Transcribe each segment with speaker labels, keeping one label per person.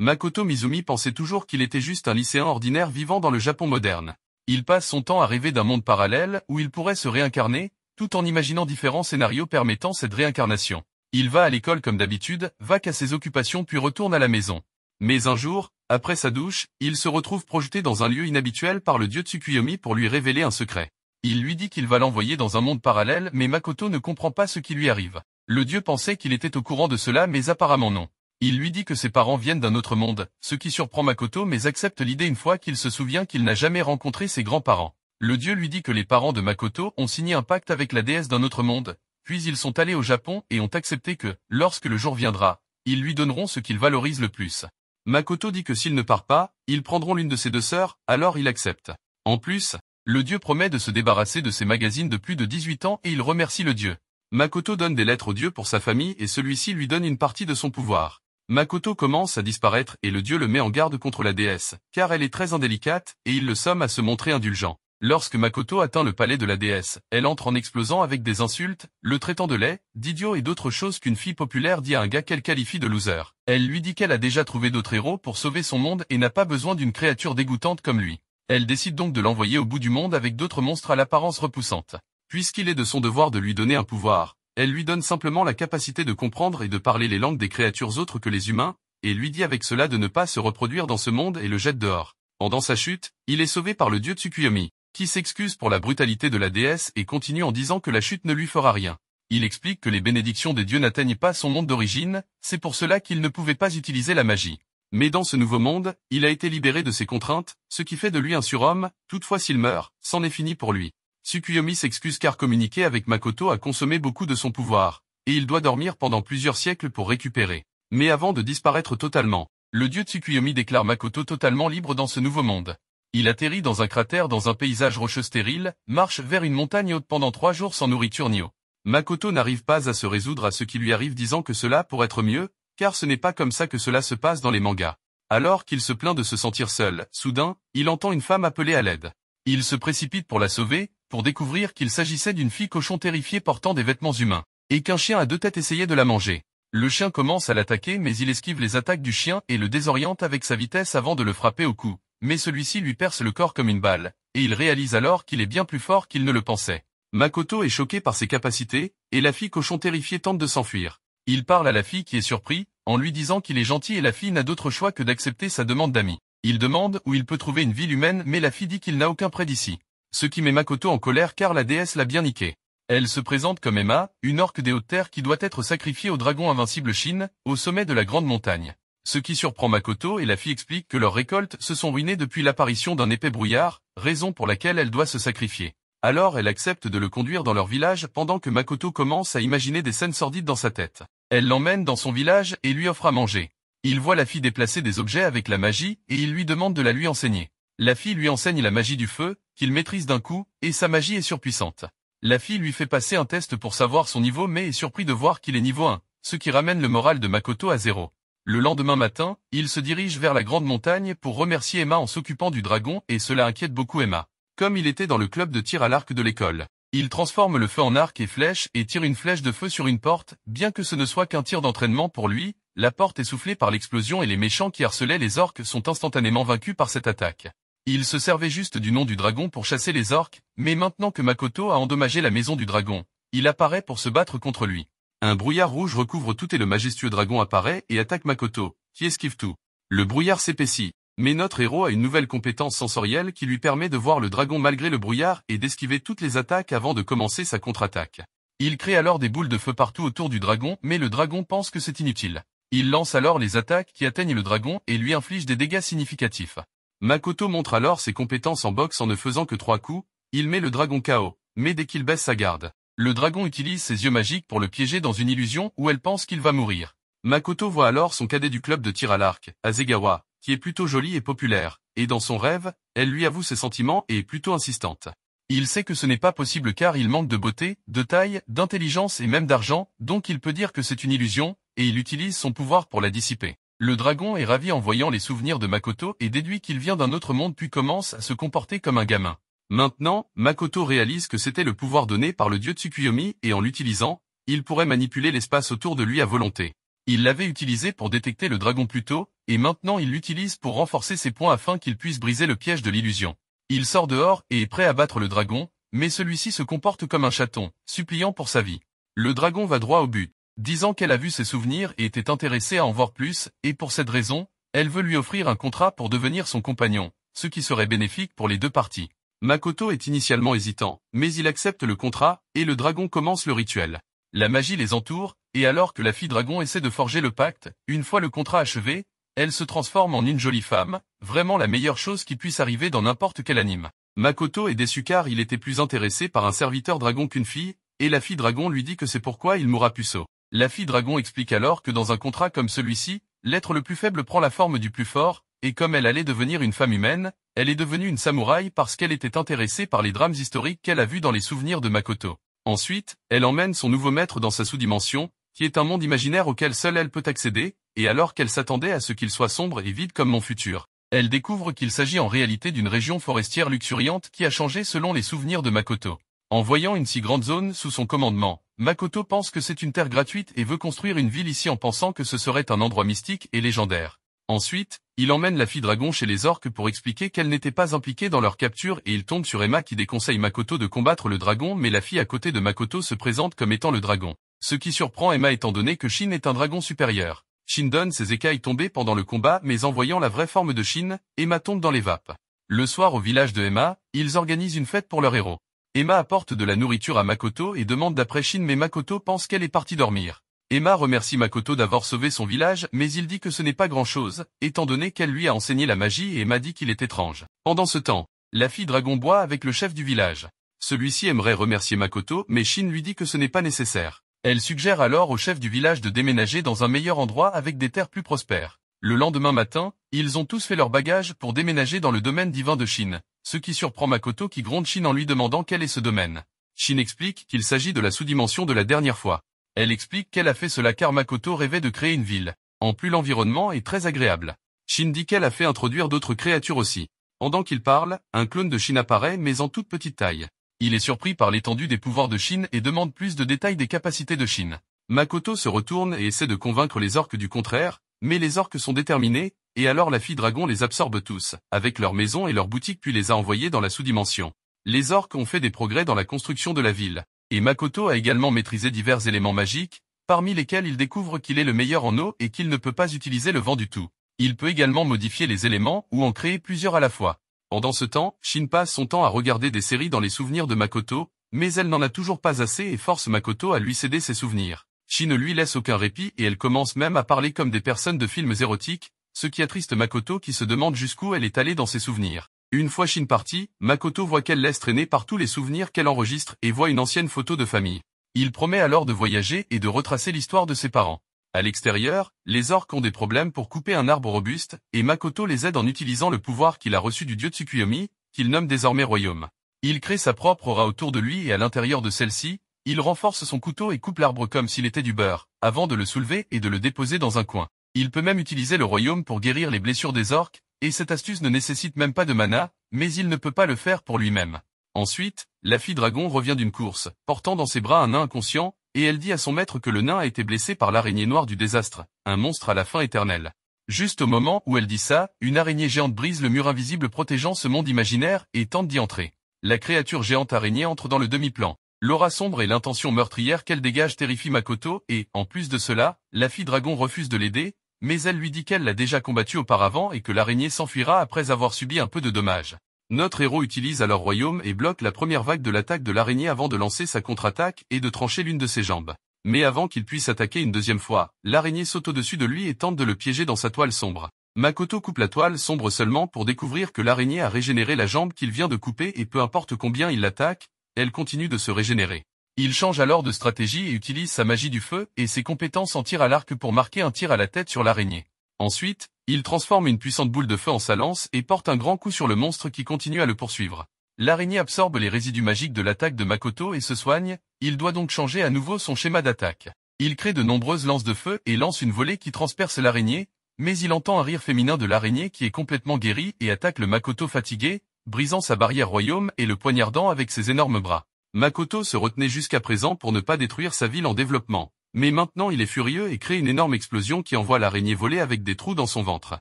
Speaker 1: Makoto Mizumi pensait toujours qu'il était juste un lycéen ordinaire vivant dans le Japon moderne. Il passe son temps à rêver d'un monde parallèle où il pourrait se réincarner, tout en imaginant différents scénarios permettant cette réincarnation. Il va à l'école comme d'habitude, va qu'à ses occupations puis retourne à la maison. Mais un jour, après sa douche, il se retrouve projeté dans un lieu inhabituel par le dieu Tsukuyomi pour lui révéler un secret. Il lui dit qu'il va l'envoyer dans un monde parallèle mais Makoto ne comprend pas ce qui lui arrive. Le dieu pensait qu'il était au courant de cela mais apparemment non. Il lui dit que ses parents viennent d'un autre monde, ce qui surprend Makoto mais accepte l'idée une fois qu'il se souvient qu'il n'a jamais rencontré ses grands-parents. Le dieu lui dit que les parents de Makoto ont signé un pacte avec la déesse d'un autre monde, puis ils sont allés au Japon et ont accepté que, lorsque le jour viendra, ils lui donneront ce qu'ils valorisent le plus. Makoto dit que s'il ne part pas, ils prendront l'une de ses deux sœurs, alors il accepte. En plus, le dieu promet de se débarrasser de ses magazines de plus de 18 ans et il remercie le dieu. Makoto donne des lettres au dieu pour sa famille et celui-ci lui donne une partie de son pouvoir. Makoto commence à disparaître et le dieu le met en garde contre la déesse, car elle est très indélicate, et il le somme à se montrer indulgent. Lorsque Makoto atteint le palais de la déesse, elle entre en explosant avec des insultes, le traitant de lait, d'idiot et d'autres choses qu'une fille populaire dit à un gars qu'elle qualifie de loser. Elle lui dit qu'elle a déjà trouvé d'autres héros pour sauver son monde et n'a pas besoin d'une créature dégoûtante comme lui. Elle décide donc de l'envoyer au bout du monde avec d'autres monstres à l'apparence repoussante. Puisqu'il est de son devoir de lui donner un pouvoir, elle lui donne simplement la capacité de comprendre et de parler les langues des créatures autres que les humains, et lui dit avec cela de ne pas se reproduire dans ce monde et le jette dehors. Pendant sa chute, il est sauvé par le dieu Tsukuyomi, qui s'excuse pour la brutalité de la déesse et continue en disant que la chute ne lui fera rien. Il explique que les bénédictions des dieux n'atteignent pas son monde d'origine, c'est pour cela qu'il ne pouvait pas utiliser la magie. Mais dans ce nouveau monde, il a été libéré de ses contraintes, ce qui fait de lui un surhomme, toutefois s'il meurt, c'en est fini pour lui. Tsukuyomi s'excuse car communiquer avec Makoto a consommé beaucoup de son pouvoir, et il doit dormir pendant plusieurs siècles pour récupérer. Mais avant de disparaître totalement, le dieu Tsukuyomi déclare Makoto totalement libre dans ce nouveau monde. Il atterrit dans un cratère dans un paysage rocheux stérile, marche vers une montagne haute pendant trois jours sans nourriture ni eau. Makoto n'arrive pas à se résoudre à ce qui lui arrive disant que cela pourrait être mieux, car ce n'est pas comme ça que cela se passe dans les mangas. Alors qu'il se plaint de se sentir seul, soudain, il entend une femme appeler à l'aide. Il se précipite pour la sauver, pour découvrir qu'il s'agissait d'une fille cochon terrifiée portant des vêtements humains, et qu'un chien à deux têtes essayait de la manger. Le chien commence à l'attaquer mais il esquive les attaques du chien et le désoriente avec sa vitesse avant de le frapper au cou, mais celui-ci lui perce le corps comme une balle, et il réalise alors qu'il est bien plus fort qu'il ne le pensait. Makoto est choqué par ses capacités, et la fille cochon terrifiée tente de s'enfuir. Il parle à la fille qui est surpris, en lui disant qu'il est gentil et la fille n'a d'autre choix que d'accepter sa demande d'ami. Il demande où il peut trouver une ville humaine mais la fille dit qu'il n'a aucun prêt d'ici ce qui met Makoto en colère car la déesse l'a bien niqué. Elle se présente comme Emma, une orque des hautes terres qui doit être sacrifiée au dragon invincible Chine, au sommet de la grande montagne. Ce qui surprend Makoto et la fille explique que leurs récoltes se sont ruinées depuis l'apparition d'un épais brouillard, raison pour laquelle elle doit se sacrifier. Alors elle accepte de le conduire dans leur village pendant que Makoto commence à imaginer des scènes sordides dans sa tête. Elle l'emmène dans son village et lui offre à manger. Il voit la fille déplacer des objets avec la magie et il lui demande de la lui enseigner. La fille lui enseigne la magie du feu, qu'il maîtrise d'un coup, et sa magie est surpuissante. La fille lui fait passer un test pour savoir son niveau mais est surpris de voir qu'il est niveau 1, ce qui ramène le moral de Makoto à zéro. Le lendemain matin, il se dirige vers la grande montagne pour remercier Emma en s'occupant du dragon et cela inquiète beaucoup Emma. Comme il était dans le club de tir à l'arc de l'école, il transforme le feu en arc et flèche et tire une flèche de feu sur une porte, bien que ce ne soit qu'un tir d'entraînement pour lui, la porte est soufflée par l'explosion et les méchants qui harcelaient les orques sont instantanément vaincus par cette attaque. Il se servait juste du nom du dragon pour chasser les orques, mais maintenant que Makoto a endommagé la maison du dragon, il apparaît pour se battre contre lui. Un brouillard rouge recouvre tout et le majestueux dragon apparaît et attaque Makoto, qui esquive tout. Le brouillard s'épaissit, mais notre héros a une nouvelle compétence sensorielle qui lui permet de voir le dragon malgré le brouillard et d'esquiver toutes les attaques avant de commencer sa contre-attaque. Il crée alors des boules de feu partout autour du dragon, mais le dragon pense que c'est inutile. Il lance alors les attaques qui atteignent le dragon et lui inflige des dégâts significatifs. Makoto montre alors ses compétences en boxe en ne faisant que trois coups, il met le dragon KO, mais dès qu'il baisse sa garde, le dragon utilise ses yeux magiques pour le piéger dans une illusion où elle pense qu'il va mourir. Makoto voit alors son cadet du club de tir à l'arc, Azegawa, qui est plutôt joli et populaire, et dans son rêve, elle lui avoue ses sentiments et est plutôt insistante. Il sait que ce n'est pas possible car il manque de beauté, de taille, d'intelligence et même d'argent, donc il peut dire que c'est une illusion, et il utilise son pouvoir pour la dissiper. Le dragon est ravi en voyant les souvenirs de Makoto et déduit qu'il vient d'un autre monde puis commence à se comporter comme un gamin. Maintenant, Makoto réalise que c'était le pouvoir donné par le dieu Tsukuyomi et en l'utilisant, il pourrait manipuler l'espace autour de lui à volonté. Il l'avait utilisé pour détecter le dragon plus tôt, et maintenant il l'utilise pour renforcer ses points afin qu'il puisse briser le piège de l'illusion. Il sort dehors et est prêt à battre le dragon, mais celui-ci se comporte comme un chaton, suppliant pour sa vie. Le dragon va droit au but disant qu'elle a vu ses souvenirs et était intéressée à en voir plus, et pour cette raison, elle veut lui offrir un contrat pour devenir son compagnon, ce qui serait bénéfique pour les deux parties. Makoto est initialement hésitant, mais il accepte le contrat, et le dragon commence le rituel. La magie les entoure, et alors que la fille dragon essaie de forger le pacte, une fois le contrat achevé, elle se transforme en une jolie femme, vraiment la meilleure chose qui puisse arriver dans n'importe quel anime. Makoto est déçu car il était plus intéressé par un serviteur dragon qu'une fille, et la fille dragon lui dit que c'est pourquoi il mourra puceau. La fille dragon explique alors que dans un contrat comme celui-ci, l'être le plus faible prend la forme du plus fort, et comme elle allait devenir une femme humaine, elle est devenue une samouraï parce qu'elle était intéressée par les drames historiques qu'elle a vus dans les souvenirs de Makoto. Ensuite, elle emmène son nouveau maître dans sa sous-dimension, qui est un monde imaginaire auquel seule elle peut accéder, et alors qu'elle s'attendait à ce qu'il soit sombre et vide comme mon futur, elle découvre qu'il s'agit en réalité d'une région forestière luxuriante qui a changé selon les souvenirs de Makoto. En voyant une si grande zone sous son commandement, Makoto pense que c'est une terre gratuite et veut construire une ville ici en pensant que ce serait un endroit mystique et légendaire. Ensuite, il emmène la fille dragon chez les orques pour expliquer qu'elle n'était pas impliquée dans leur capture et il tombe sur Emma qui déconseille Makoto de combattre le dragon mais la fille à côté de Makoto se présente comme étant le dragon. Ce qui surprend Emma étant donné que Shin est un dragon supérieur. Shin donne ses écailles tombées pendant le combat mais en voyant la vraie forme de Shin, Emma tombe dans les vapes. Le soir au village de Emma, ils organisent une fête pour leur héros. Emma apporte de la nourriture à Makoto et demande d'après Shin mais Makoto pense qu'elle est partie dormir. Emma remercie Makoto d'avoir sauvé son village, mais il dit que ce n'est pas grand-chose, étant donné qu'elle lui a enseigné la magie et Emma dit qu'il est étrange. Pendant ce temps, la fille dragon boit avec le chef du village. Celui-ci aimerait remercier Makoto, mais Shin lui dit que ce n'est pas nécessaire. Elle suggère alors au chef du village de déménager dans un meilleur endroit avec des terres plus prospères. Le lendemain matin, ils ont tous fait leur bagages pour déménager dans le domaine divin de Chine, ce qui surprend Makoto qui gronde Chine en lui demandant quel est ce domaine. Shin explique qu'il s'agit de la sous-dimension de la dernière fois. Elle explique qu'elle a fait cela car Makoto rêvait de créer une ville. En plus l'environnement est très agréable. Shin dit qu'elle a fait introduire d'autres créatures aussi. Pendant qu'il parle, un clone de Chine apparaît mais en toute petite taille. Il est surpris par l'étendue des pouvoirs de Chine et demande plus de détails des capacités de Chine. Makoto se retourne et essaie de convaincre les orques du contraire, mais les orques sont déterminés, et alors la fille dragon les absorbe tous, avec leur maison et leur boutique puis les a envoyés dans la sous-dimension. Les orques ont fait des progrès dans la construction de la ville, et Makoto a également maîtrisé divers éléments magiques, parmi lesquels il découvre qu'il est le meilleur en eau et qu'il ne peut pas utiliser le vent du tout. Il peut également modifier les éléments ou en créer plusieurs à la fois. Pendant ce temps, Shin passe son temps à regarder des séries dans les souvenirs de Makoto, mais elle n'en a toujours pas assez et force Makoto à lui céder ses souvenirs. Shin ne lui laisse aucun répit et elle commence même à parler comme des personnes de films érotiques, ce qui attriste Makoto qui se demande jusqu'où elle est allée dans ses souvenirs. Une fois Shin partie, Makoto voit qu'elle laisse traîner par tous les souvenirs qu'elle enregistre et voit une ancienne photo de famille. Il promet alors de voyager et de retracer l'histoire de ses parents. À l'extérieur, les orques ont des problèmes pour couper un arbre robuste, et Makoto les aide en utilisant le pouvoir qu'il a reçu du dieu Tsukuyomi, qu'il nomme désormais royaume. Il crée sa propre aura autour de lui et à l'intérieur de celle-ci, il renforce son couteau et coupe l'arbre comme s'il était du beurre, avant de le soulever et de le déposer dans un coin. Il peut même utiliser le royaume pour guérir les blessures des orques, et cette astuce ne nécessite même pas de mana, mais il ne peut pas le faire pour lui-même. Ensuite, la fille dragon revient d'une course, portant dans ses bras un nain inconscient, et elle dit à son maître que le nain a été blessé par l'araignée noire du désastre, un monstre à la fin éternelle. Juste au moment où elle dit ça, une araignée géante brise le mur invisible protégeant ce monde imaginaire et tente d'y entrer. La créature géante araignée entre dans le demi-plan. L'aura sombre et l'intention meurtrière qu'elle dégage terrifie Makoto et, en plus de cela, la fille dragon refuse de l'aider, mais elle lui dit qu'elle l'a déjà combattue auparavant et que l'araignée s'enfuira après avoir subi un peu de dommages. Notre héros utilise alors royaume et bloque la première vague de l'attaque de l'araignée avant de lancer sa contre-attaque et de trancher l'une de ses jambes. Mais avant qu'il puisse attaquer une deuxième fois, l'araignée saute au-dessus de lui et tente de le piéger dans sa toile sombre. Makoto coupe la toile sombre seulement pour découvrir que l'araignée a régénéré la jambe qu'il vient de couper et peu importe combien il l'attaque, elle continue de se régénérer. Il change alors de stratégie et utilise sa magie du feu et ses compétences en tir à l'arc pour marquer un tir à la tête sur l'araignée. Ensuite, il transforme une puissante boule de feu en sa lance et porte un grand coup sur le monstre qui continue à le poursuivre. L'araignée absorbe les résidus magiques de l'attaque de Makoto et se soigne, il doit donc changer à nouveau son schéma d'attaque. Il crée de nombreuses lances de feu et lance une volée qui transperce l'araignée, mais il entend un rire féminin de l'araignée qui est complètement guérie et attaque le Makoto fatigué, brisant sa barrière royaume et le poignardant avec ses énormes bras. Makoto se retenait jusqu'à présent pour ne pas détruire sa ville en développement. Mais maintenant il est furieux et crée une énorme explosion qui envoie l'araignée voler avec des trous dans son ventre.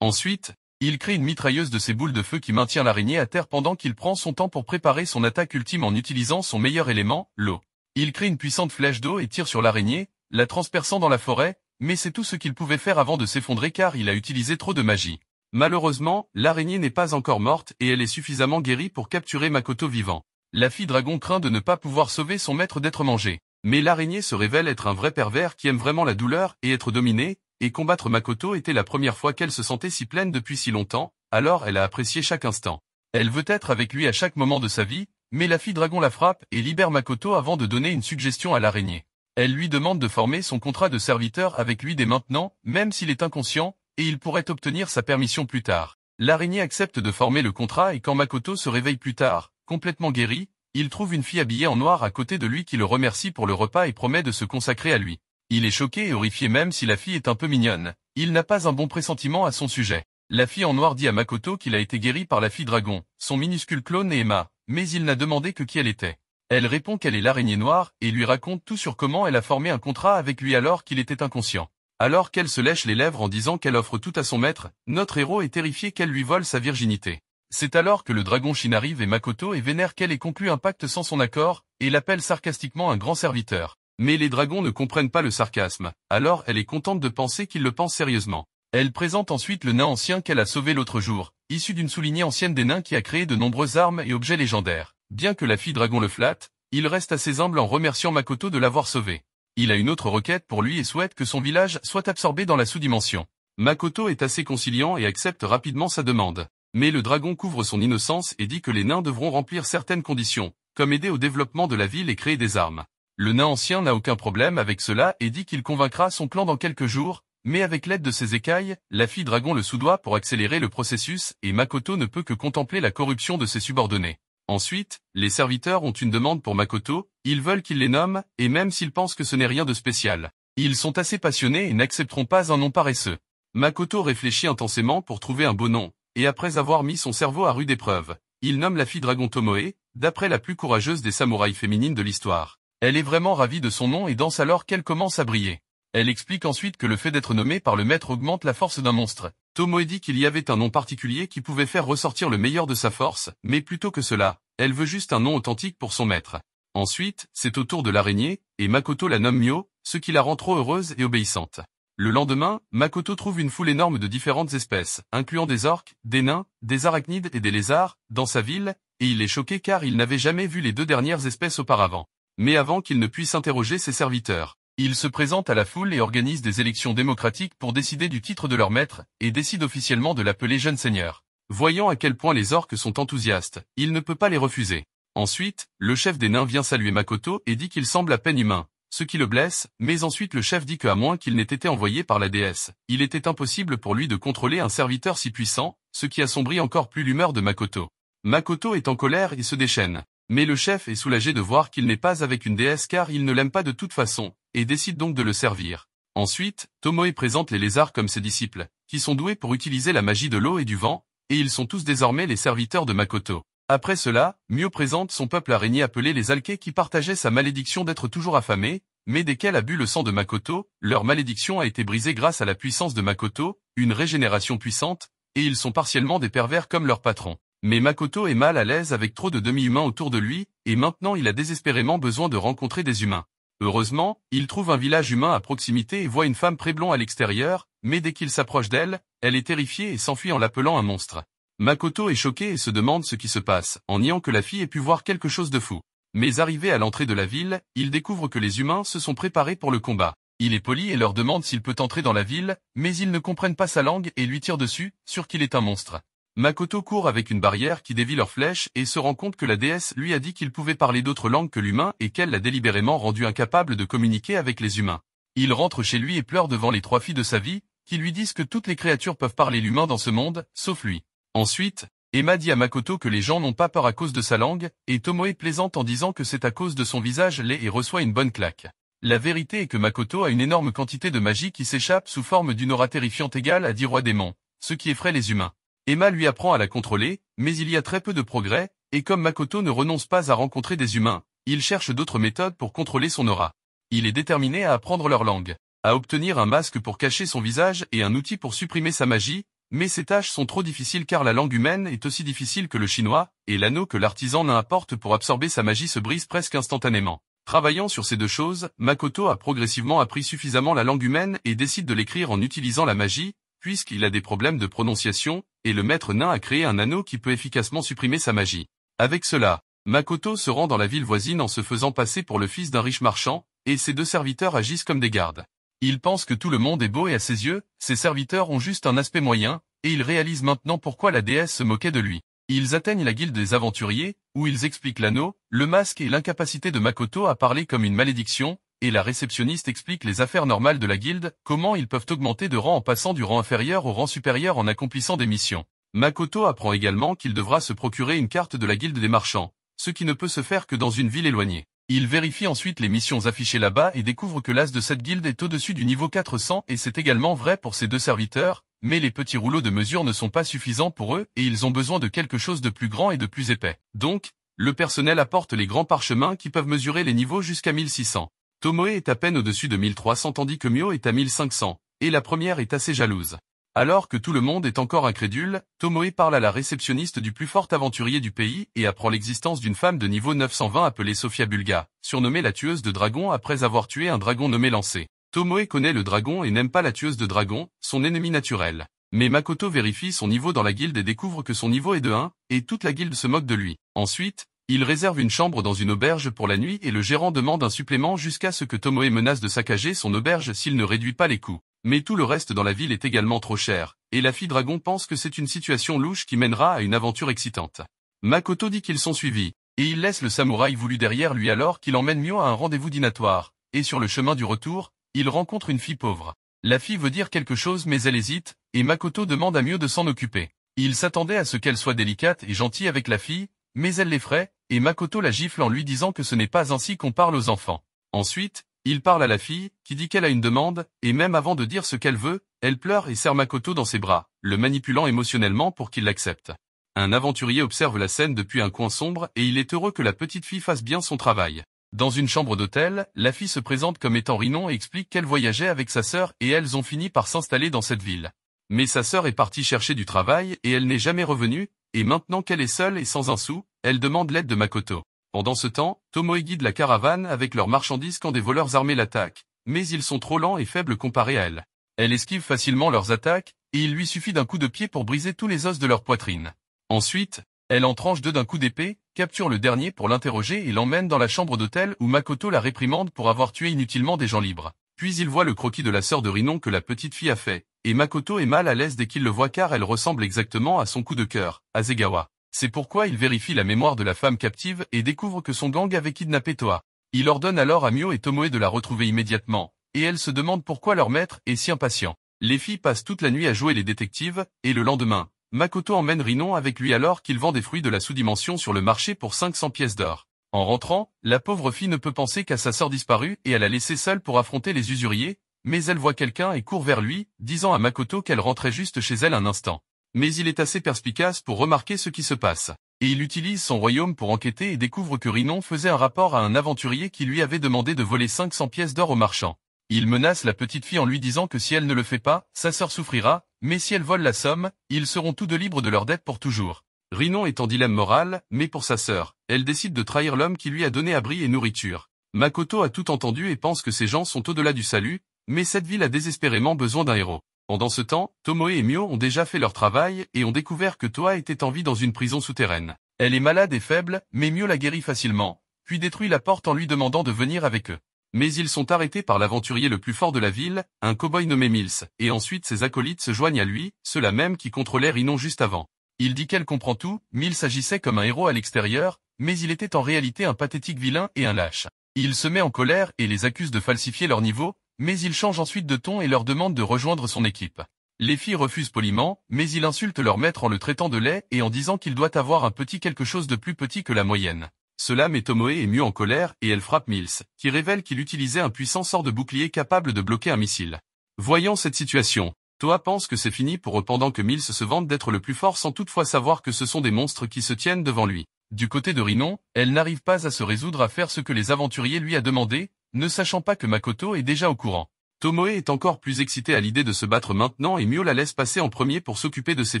Speaker 1: Ensuite, il crée une mitrailleuse de ses boules de feu qui maintient l'araignée à terre pendant qu'il prend son temps pour préparer son attaque ultime en utilisant son meilleur élément, l'eau. Il crée une puissante flèche d'eau et tire sur l'araignée, la transperçant dans la forêt, mais c'est tout ce qu'il pouvait faire avant de s'effondrer car il a utilisé trop de magie. Malheureusement, l'araignée n'est pas encore morte et elle est suffisamment guérie pour capturer Makoto vivant. La fille dragon craint de ne pas pouvoir sauver son maître d'être mangé. Mais l'araignée se révèle être un vrai pervers qui aime vraiment la douleur et être dominé, et combattre Makoto était la première fois qu'elle se sentait si pleine depuis si longtemps, alors elle a apprécié chaque instant. Elle veut être avec lui à chaque moment de sa vie, mais la fille dragon la frappe et libère Makoto avant de donner une suggestion à l'araignée. Elle lui demande de former son contrat de serviteur avec lui dès maintenant, même s'il est inconscient, il pourrait obtenir sa permission plus tard. L'araignée accepte de former le contrat et quand Makoto se réveille plus tard, complètement guéri, il trouve une fille habillée en noir à côté de lui qui le remercie pour le repas et promet de se consacrer à lui. Il est choqué et horrifié même si la fille est un peu mignonne. Il n'a pas un bon pressentiment à son sujet. La fille en noir dit à Makoto qu'il a été guéri par la fille dragon, son minuscule clone et Emma, mais il n'a demandé que qui elle était. Elle répond qu'elle est l'araignée noire et lui raconte tout sur comment elle a formé un contrat avec lui alors qu'il était inconscient. Alors qu'elle se lèche les lèvres en disant qu'elle offre tout à son maître, notre héros est terrifié qu'elle lui vole sa virginité. C'est alors que le dragon Shin arrive et Makoto est vénère qu'elle ait conclu un pacte sans son accord, et l'appelle sarcastiquement un grand serviteur. Mais les dragons ne comprennent pas le sarcasme, alors elle est contente de penser qu'il le pense sérieusement. Elle présente ensuite le nain ancien qu'elle a sauvé l'autre jour, issu d'une soulignée ancienne des nains qui a créé de nombreuses armes et objets légendaires. Bien que la fille dragon le flatte, il reste assez humble en remerciant Makoto de l'avoir sauvé. Il a une autre requête pour lui et souhaite que son village soit absorbé dans la sous-dimension. Makoto est assez conciliant et accepte rapidement sa demande. Mais le dragon couvre son innocence et dit que les nains devront remplir certaines conditions, comme aider au développement de la ville et créer des armes. Le nain ancien n'a aucun problème avec cela et dit qu'il convaincra son clan dans quelques jours, mais avec l'aide de ses écailles, la fille dragon le soudoie pour accélérer le processus et Makoto ne peut que contempler la corruption de ses subordonnés. Ensuite, les serviteurs ont une demande pour Makoto, ils veulent qu'il les nomme, et même s'ils pensent que ce n'est rien de spécial. Ils sont assez passionnés et n'accepteront pas un nom paresseux. Makoto réfléchit intensément pour trouver un beau nom, et après avoir mis son cerveau à rude épreuve, il nomme la fille Dragon Tomoe, d'après la plus courageuse des samouraïs féminines de l'histoire. Elle est vraiment ravie de son nom et danse alors qu'elle commence à briller. Elle explique ensuite que le fait d'être nommée par le maître augmente la force d'un monstre. Tomoe dit qu'il y avait un nom particulier qui pouvait faire ressortir le meilleur de sa force, mais plutôt que cela, elle veut juste un nom authentique pour son maître. Ensuite, c'est au tour de l'araignée, et Makoto la nomme Mio, ce qui la rend trop heureuse et obéissante. Le lendemain, Makoto trouve une foule énorme de différentes espèces, incluant des orques, des nains, des arachnides et des lézards, dans sa ville, et il est choqué car il n'avait jamais vu les deux dernières espèces auparavant. Mais avant qu'il ne puisse interroger ses serviteurs, il se présente à la foule et organise des élections démocratiques pour décider du titre de leur maître, et décide officiellement de l'appeler jeune seigneur. Voyant à quel point les orques sont enthousiastes, il ne peut pas les refuser. Ensuite, le chef des nains vient saluer Makoto et dit qu'il semble à peine humain, ce qui le blesse, mais ensuite le chef dit que à moins qu'il n'ait été envoyé par la déesse, il était impossible pour lui de contrôler un serviteur si puissant, ce qui assombrit encore plus l'humeur de Makoto. Makoto est en colère et se déchaîne. Mais le chef est soulagé de voir qu'il n'est pas avec une déesse car il ne l'aime pas de toute façon, et décide donc de le servir. Ensuite, Tomoe présente les lézards comme ses disciples, qui sont doués pour utiliser la magie de l'eau et du vent, et ils sont tous désormais les serviteurs de Makoto. Après cela, Mio présente son peuple araignée appelé les Alkés qui partageaient sa malédiction d'être toujours affamés, mais desquels a bu le sang de Makoto, leur malédiction a été brisée grâce à la puissance de Makoto, une régénération puissante, et ils sont partiellement des pervers comme leur patron. Mais Makoto est mal à l'aise avec trop de demi-humains autour de lui, et maintenant il a désespérément besoin de rencontrer des humains. Heureusement, il trouve un village humain à proximité et voit une femme préblond à l'extérieur, mais dès qu'il s'approche d'elle, elle est terrifiée et s'enfuit en l'appelant un monstre. Makoto est choqué et se demande ce qui se passe, en niant que la fille ait pu voir quelque chose de fou. Mais arrivé à l'entrée de la ville, il découvre que les humains se sont préparés pour le combat. Il est poli et leur demande s'il peut entrer dans la ville, mais ils ne comprennent pas sa langue et lui tirent dessus, sûr qu'il est un monstre. Makoto court avec une barrière qui dévie leurs flèches et se rend compte que la déesse lui a dit qu'il pouvait parler d'autres langues que l'humain et qu'elle l'a délibérément rendu incapable de communiquer avec les humains. Il rentre chez lui et pleure devant les trois filles de sa vie, qui lui disent que toutes les créatures peuvent parler l'humain dans ce monde, sauf lui. Ensuite, Emma dit à Makoto que les gens n'ont pas peur à cause de sa langue, et Tomoe plaisante en disant que c'est à cause de son visage laid et reçoit une bonne claque. La vérité est que Makoto a une énorme quantité de magie qui s'échappe sous forme d'une aura terrifiante égale à dix rois démons, ce qui effraie les humains. Emma lui apprend à la contrôler, mais il y a très peu de progrès, et comme Makoto ne renonce pas à rencontrer des humains, il cherche d'autres méthodes pour contrôler son aura. Il est déterminé à apprendre leur langue à obtenir un masque pour cacher son visage et un outil pour supprimer sa magie, mais ces tâches sont trop difficiles car la langue humaine est aussi difficile que le chinois, et l'anneau que l'artisan apporte pour absorber sa magie se brise presque instantanément. Travaillant sur ces deux choses, Makoto a progressivement appris suffisamment la langue humaine et décide de l'écrire en utilisant la magie, puisqu'il a des problèmes de prononciation, et le maître nain a créé un anneau qui peut efficacement supprimer sa magie. Avec cela, Makoto se rend dans la ville voisine en se faisant passer pour le fils d'un riche marchand, et ses deux serviteurs agissent comme des gardes. Il pense que tout le monde est beau et à ses yeux, ses serviteurs ont juste un aspect moyen, et il réalise maintenant pourquoi la déesse se moquait de lui. Ils atteignent la guilde des aventuriers, où ils expliquent l'anneau, le masque et l'incapacité de Makoto à parler comme une malédiction, et la réceptionniste explique les affaires normales de la guilde, comment ils peuvent augmenter de rang en passant du rang inférieur au rang supérieur en accomplissant des missions. Makoto apprend également qu'il devra se procurer une carte de la guilde des marchands, ce qui ne peut se faire que dans une ville éloignée. Il vérifie ensuite les missions affichées là-bas et découvre que l'as de cette guilde est au-dessus du niveau 400 et c'est également vrai pour ses deux serviteurs, mais les petits rouleaux de mesure ne sont pas suffisants pour eux et ils ont besoin de quelque chose de plus grand et de plus épais. Donc, le personnel apporte les grands parchemins qui peuvent mesurer les niveaux jusqu'à 1600. Tomoe est à peine au-dessus de 1300 tandis que Mio est à 1500, et la première est assez jalouse. Alors que tout le monde est encore incrédule, Tomoe parle à la réceptionniste du plus fort aventurier du pays et apprend l'existence d'une femme de niveau 920 appelée Sofia Bulga, surnommée la tueuse de Dragon après avoir tué un dragon nommé Lancé. Tomoe connaît le dragon et n'aime pas la tueuse de Dragon, son ennemi naturel. Mais Makoto vérifie son niveau dans la guilde et découvre que son niveau est de 1, et toute la guilde se moque de lui. Ensuite, il réserve une chambre dans une auberge pour la nuit et le gérant demande un supplément jusqu'à ce que Tomoe menace de saccager son auberge s'il ne réduit pas les coûts. Mais tout le reste dans la ville est également trop cher, et la fille dragon pense que c'est une situation louche qui mènera à une aventure excitante. Makoto dit qu'ils sont suivis, et il laisse le samouraï voulu derrière lui alors qu'il emmène Mio à un rendez-vous dînatoire, et sur le chemin du retour, il rencontre une fille pauvre. La fille veut dire quelque chose mais elle hésite, et Makoto demande à Mio de s'en occuper. Il s'attendait à ce qu'elle soit délicate et gentille avec la fille, mais elle l'effraie, et Makoto la gifle en lui disant que ce n'est pas ainsi qu'on parle aux enfants. Ensuite, il parle à la fille, qui dit qu'elle a une demande, et même avant de dire ce qu'elle veut, elle pleure et serre Makoto dans ses bras, le manipulant émotionnellement pour qu'il l'accepte. Un aventurier observe la scène depuis un coin sombre et il est heureux que la petite fille fasse bien son travail. Dans une chambre d'hôtel, la fille se présente comme étant Rinon et explique qu'elle voyageait avec sa sœur et elles ont fini par s'installer dans cette ville. Mais sa sœur est partie chercher du travail et elle n'est jamais revenue, et maintenant qu'elle est seule et sans un sou, elle demande l'aide de Makoto. Pendant ce temps, Tomoe guide la caravane avec leurs marchandises quand des voleurs armés l'attaquent, mais ils sont trop lents et faibles comparés à elle. Elle esquive facilement leurs attaques, et il lui suffit d'un coup de pied pour briser tous les os de leur poitrine. Ensuite, elle en tranche deux d'un coup d'épée, capture le dernier pour l'interroger et l'emmène dans la chambre d'hôtel où Makoto la réprimande pour avoir tué inutilement des gens libres. Puis il voit le croquis de la sœur de Rinon que la petite fille a fait, et Makoto est mal à l'aise dès qu'il le voit car elle ressemble exactement à son coup de cœur, Azegawa. C'est pourquoi il vérifie la mémoire de la femme captive et découvre que son gang avait kidnappé Toa. Il ordonne alors à Mio et Tomoe de la retrouver immédiatement, et elle se demande pourquoi leur maître est si impatient. Les filles passent toute la nuit à jouer les détectives, et le lendemain, Makoto emmène Rinon avec lui alors qu'il vend des fruits de la sous-dimension sur le marché pour 500 pièces d'or. En rentrant, la pauvre fille ne peut penser qu'à sa sœur disparue et à la laisser seule pour affronter les usuriers, mais elle voit quelqu'un et court vers lui, disant à Makoto qu'elle rentrait juste chez elle un instant mais il est assez perspicace pour remarquer ce qui se passe. Et il utilise son royaume pour enquêter et découvre que Rinon faisait un rapport à un aventurier qui lui avait demandé de voler 500 pièces d'or au marchand. Il menace la petite fille en lui disant que si elle ne le fait pas, sa sœur souffrira, mais si elle vole la somme, ils seront tous deux libres de leur dette pour toujours. Rinon est en dilemme moral, mais pour sa sœur, elle décide de trahir l'homme qui lui a donné abri et nourriture. Makoto a tout entendu et pense que ces gens sont au-delà du salut, mais cette ville a désespérément besoin d'un héros. Pendant ce temps, Tomoe et Mio ont déjà fait leur travail et ont découvert que Toa était en vie dans une prison souterraine. Elle est malade et faible, mais Mio la guérit facilement, puis détruit la porte en lui demandant de venir avec eux. Mais ils sont arrêtés par l'aventurier le plus fort de la ville, un cow-boy nommé Mills, et ensuite ses acolytes se joignent à lui, ceux-là même qui contrôlèrent Inon juste avant. Il dit qu'elle comprend tout, Mills agissait comme un héros à l'extérieur, mais il était en réalité un pathétique vilain et un lâche. Il se met en colère et les accuse de falsifier leur niveau, mais il change ensuite de ton et leur demande de rejoindre son équipe. Les filles refusent poliment, mais il insulte leur maître en le traitant de lait et en disant qu'il doit avoir un petit quelque chose de plus petit que la moyenne. Cela met Tomoe ému en colère et elle frappe Mills, qui révèle qu'il utilisait un puissant sort de bouclier capable de bloquer un missile. Voyant cette situation, Toa pense que c'est fini pour eux pendant que Mills se vante d'être le plus fort sans toutefois savoir que ce sont des monstres qui se tiennent devant lui. Du côté de Rinon, elle n'arrive pas à se résoudre à faire ce que les aventuriers lui a demandé, ne sachant pas que Makoto est déjà au courant, Tomoe est encore plus excité à l'idée de se battre maintenant et Mio la laisse passer en premier pour s'occuper de ses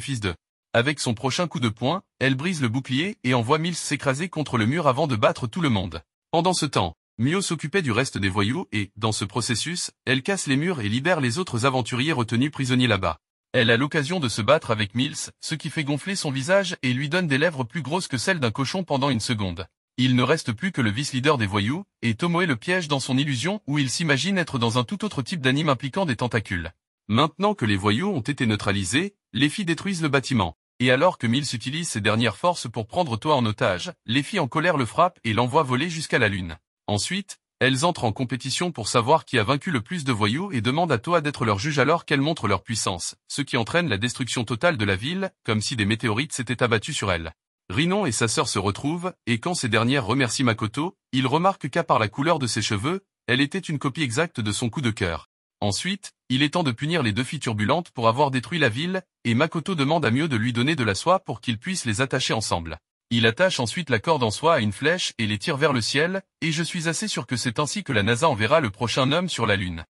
Speaker 1: fils de. Avec son prochain coup de poing, elle brise le bouclier et envoie Mills s'écraser contre le mur avant de battre tout le monde. Pendant ce temps, Mio s'occupait du reste des voyous et, dans ce processus, elle casse les murs et libère les autres aventuriers retenus prisonniers là-bas. Elle a l'occasion de se battre avec Mills, ce qui fait gonfler son visage et lui donne des lèvres plus grosses que celles d'un cochon pendant une seconde. Il ne reste plus que le vice-leader des voyous, et Tomoe le piège dans son illusion où il s'imagine être dans un tout autre type d'anime impliquant des tentacules. Maintenant que les voyous ont été neutralisés, les filles détruisent le bâtiment. Et alors que Mills utilise ses dernières forces pour prendre Toa en otage, les filles en colère le frappent et l'envoient voler jusqu'à la lune. Ensuite, elles entrent en compétition pour savoir qui a vaincu le plus de voyous et demandent à Toa d'être leur juge alors qu'elles montrent leur puissance, ce qui entraîne la destruction totale de la ville, comme si des météorites s'étaient abattues sur elle. Rinon et sa sœur se retrouvent, et quand ces dernières remercient Makoto, il remarque qu'à part la couleur de ses cheveux, elle était une copie exacte de son coup de cœur. Ensuite, il est temps de punir les deux filles turbulentes pour avoir détruit la ville, et Makoto demande à Mieux de lui donner de la soie pour qu'ils puissent les attacher ensemble. Il attache ensuite la corde en soie à une flèche et les tire vers le ciel, et je suis assez sûr que c'est ainsi que la NASA enverra le prochain homme sur la Lune.